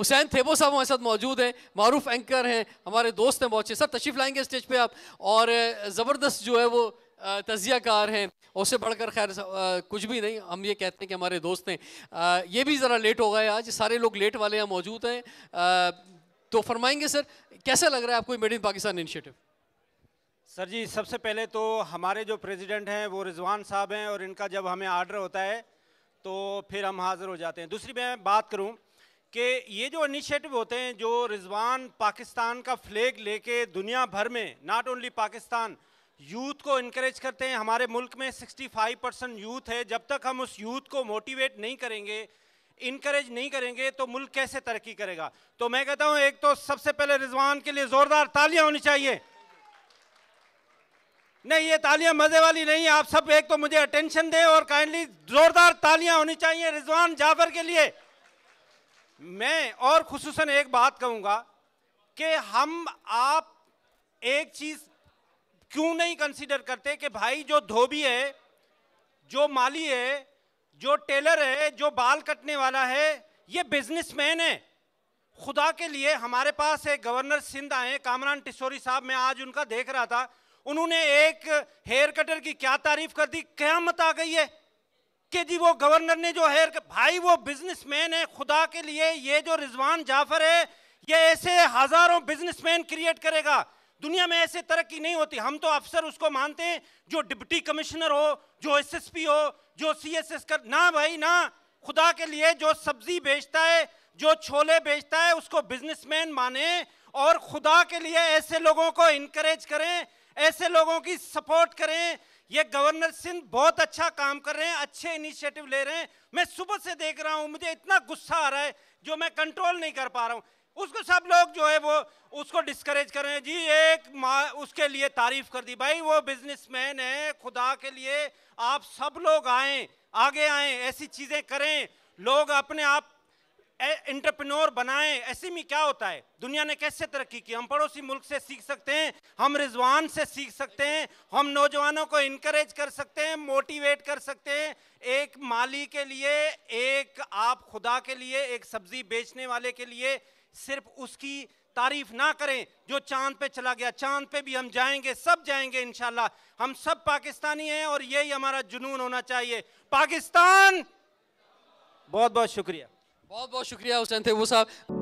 हुसैन थेबो साहब हमारे साथ मौजूद हैं मारूफ एंकर हैं हमारे दोस्त हैं बहुत अच्छे सर तशरीफ लाएंगे स्टेज पे आप और ज़बरदस्त जो है वो तजिया कार हैं उससे बढ़कर खैर कुछ भी नहीं हम ये कहते हैं कि हमारे दोस्त हैं ये भी ज़रा लेट हो गए आज सारे लोग लेट वाले यहाँ मौजूद हैं तो फरमाएंगे सर कैसा लग रहा है आपको made in Pakistan initiative sir ji सबसे पहले तो हमारे जो प्रेसिडेंट हैं वो रिजवान साहब हैं और इनका जब हमें आर्डर होता है तो फिर हम हाज़िर हो जाते हैं दूसरी मैं बात करूँ कि ये जो इनिशिएटिव होते हैं जो रिजवान पाकिस्तान का फ्लैग लेके दुनिया भर में नॉट ओनली पाकिस्तान यूथ को इनक्रेज करते हैं हमारे मुल्क में 65 परसेंट यूथ है जब तक हम उस यूथ को मोटिवेट नहीं करेंगे इनक्रेज नहीं करेंगे तो मुल्क कैसे तरक्की करेगा तो मैं कहता हूं एक तो सबसे पहले रिजवान के लिए ज़ोरदार तालियां होनी चाहिए नहीं ये तालियां मज़े वाली नहीं है आप सब एक तो मुझे अटेंशन दे और काइंडली ज़ोरदार तालियां होनी चाहिए रिजवान जाफर के लिए मैं और खसूस एक बात कहूँगा कि हम आप एक चीज़ क्यों नहीं कंसिडर करते कि भाई जो धोबी है जो माली है जो टेलर है जो बाल कटने वाला है ये बिजनेसमैन है खुदा के लिए हमारे पास एक गवर्नर सिंध आए कामरान टिशोरी साहब मैं आज उनका देख रहा था उन्होंने एक हेयर कटर की क्या तारीफ कर दी क्या मत आ गई है कि जी वो गवर्नर ने जो है भाई वो बिजनेसमैन है खुदा के लिए ये जो रिजवान जाफर है ये ऐसे हजारों बिजनेसमैन क्रिएट करेगा दुनिया में ऐसे तरक्की नहीं होती हम तो अफसर उसको मानते हैं जो डिप्टी कमिश्नर हो जो एसएसपी हो जो सीएसएस कर ना भाई ना खुदा के लिए जो सब्जी बेचता है जो छोले बेचता है उसको बिजनेसमैन माने और खुदा के लिए ऐसे लोगों को इनक्रेज करें ऐसे लोगों की सपोर्ट करें ये गवर्नर सिंह बहुत अच्छा काम कर रहे हैं अच्छे इनिशिएटिव ले रहे हैं मैं सुबह से देख रहा हूँ मुझे इतना गुस्सा आ रहा है जो मैं कंट्रोल नहीं कर पा रहा हूँ उसको सब लोग जो है वो उसको डिस्करेज कर रहे हैं जी एक उसके लिए तारीफ कर दी भाई वो बिजनेसमैन है खुदा के लिए आप सब लोग आए आगे आए ऐसी चीज़ें करें लोग अपने आप इंटरप्रनोर बनाएं ऐसे में क्या होता है दुनिया ने कैसे तरक्की की हम पड़ोसी मुल्क से सीख सकते हैं हम रिजवान से सीख सकते हैं हम नौजवानों को इनक्रेज कर सकते हैं मोटिवेट कर सकते हैं एक माली के लिए एक आप खुदा के लिए एक सब्जी बेचने वाले के लिए सिर्फ उसकी तारीफ ना करें जो चांद पे चला गया चांद पे भी हम जाएंगे सब जाएंगे इनशाला हम सब पाकिस्तानी हैं और यही हमारा जुनून होना चाहिए पाकिस्तान बहुत बहुत शुक्रिया बहुत बहुत शुक्रिया हुसैन थे वो साहब